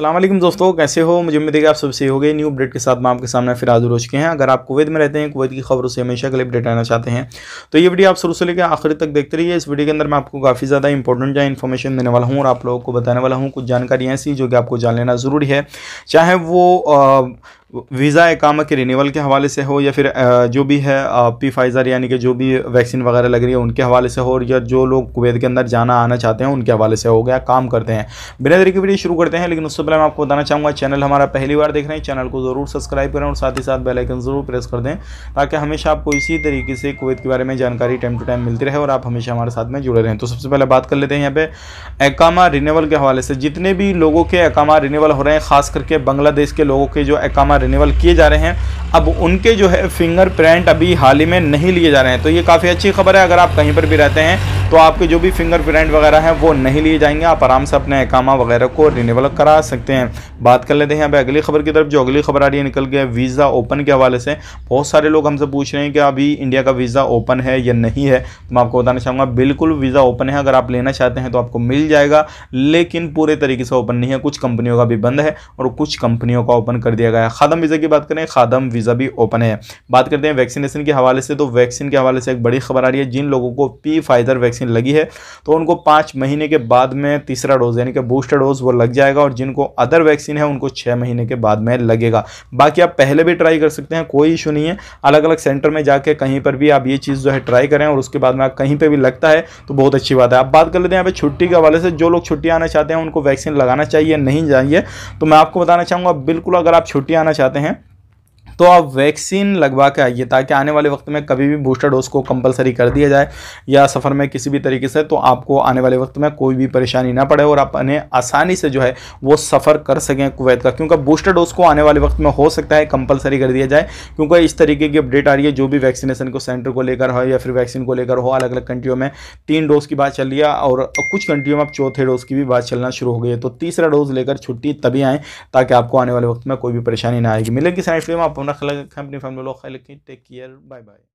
अल्लाम दोस्तों कैसे हो मुझे उम्मीद है कि आप सबसे हो गए न्यू अपडेट के साथ मैं आपके सामने फिर हाजिर हो चुके हैं अगर आप कुवैत में रहते हैं कुवैत की खबरों से हमेशा के लिए अपडेट आना चाहते हैं तो ये वीडियो आप शुरू से लेकर आखिर तक देखते रहिए इस वीडियो के अंदर मैं आपको काफ़ी ज़्यादा इंपॉर्टेंट जो इन्फॉर्मेशन देने वाला हूँ और आप लोगों को बताने वाला हूँ कुछ जानकारी ऐसी जो कि आपको जान लेना ज़रूरी है चाहे वो वीज़ा एकामा के रिनीवल के हवाले से हो या फिर जो भी है पी फाइज़र यानी कि जो भी वैक्सीन वगैरह लग रही है उनके हवाले से हो या जो लोग कुवैत के अंदर जाना आना चाहते हैं उनके हवाले से हो गया काम करते हैं बिना तरीके वीडियो शुरू करते हैं लेकिन उससे पहले मैं आपको बताना चाहूँगा चैनल हमारा पहली बार देख रहे हैं चैनल को ज़रूर सब्सक्राइब करें और साथ ही साथ बेलाइकन ज़रूर प्रेस कर दें ताकि हमेशा आपको इसी तरीके से कुवैत के बारे में जानकारी टाइम टू टाइम मिलती रहे और आप हमेशा हमारे साथ में जुड़े रहें तो सबसे पहले बात कर लेते हैं यहाँ पे एकामा रिनील के हवाले से जितने भी लोगों के एकामा रिनील हो रहे हैं खास करके बांग्लादेश के लोगों के जो एकामा रिन्यूअल किए जा रहे हैं अब उनके जो है फिंगरप्रिंट अभी हाल ही में नहीं लिए जा रहे हैं तो ये काफ़ी अच्छी खबर है अगर आप कहीं पर भी रहते हैं तो आपके जो भी फिंगरप्रिंट वगैरह हैं वो नहीं लिए जाएंगे आप आराम से अपने एकामा वगैरह को रिनेबल करा सकते हैं बात कर लेते हैं अब अगली खबर की तरफ जो अगली खबर आ रही है निकल गया वीज़ा ओपन के हवाले से बहुत सारे लोग हमसे पूछ रहे हैं कि अभी इंडिया का वीज़ा ओपन है या नहीं है तो मैं आपको बताना चाहूँगा बिल्कुल वीज़ा ओपन है अगर आप लेना चाहते हैं तो आपको मिल जाएगा लेकिन पूरे तरीके से ओपन नहीं है कुछ कंपनियों का भी बंद है और कुछ कंपनियों का ओपन कर दिया गया है खादम वीज़ा की बात करें खादम वीज़ा भी ओपन है बात करते हैं वैक्सीनेशन के हवाले से तो वैक्सीन के हवाले से एक बड़ी खबर आ रही है जिन लोगों को पी फाइजर वैक्सीन वैक्सीन लगी है तो उनको पाँच महीने के बाद में तीसरा डोज यानी कि बूस्टर डोज वो लग जाएगा और जिनको अदर वैक्सीन है उनको छः महीने के बाद में लगेगा बाकी आप पहले भी ट्राई कर सकते हैं कोई इशू नहीं है अलग अलग सेंटर में जाके कहीं पर भी आप ये चीज़ जो है ट्राई करें और उसके बाद में आप कहीं पर भी लगता है तो बहुत अच्छी बात है आप बात कर लेते हैं यहाँ पर छुट्टी के हवाले से जो लोग छुट्टी आना चाहते हैं उनको वैक्सीन लगाना चाहिए नहीं चाहिए तो मैं आपको बताना चाहूँगा बिल्कुल अगर आप छुट्टी आना चाहते हैं तो आप वैक्सीन लगवा के आइए ताकि आने वाले वक्त में कभी भी बूस्टर डोज को कंपलसरी कर दिया जाए या सफ़र में किसी भी तरीके से तो आपको आने वाले वक्त में कोई भी परेशानी ना पड़े और आप अपने आसानी से जो है वो सफ़र कर सकें कुवैत का क्योंकि बूस्टर डोज को आने वाले वक्त में हो सकता है कंपलसरी कर दिया जाए क्योंकि इस तरीके की अपडेट आ रही है जो भी वैक्सीनेशन को सेंटर को लेकर हो या फिर वैक्सीन को लेकर हो अलग अलग कंट्रियों में तीन डोज की बात चल रही है और कुछ कंट्रियों में अब चौथे डोज की भी बात चलना शुरू हो गई है तो तीसरा डोज लेकर छुट्टी तभी आएँ ताकि आपको आने वाले वक्त में कोई भी परेशानी ना आएगी मिलेगी साइड में आप אנחנו חלק, company family לא חלק, take care, ביי ביי.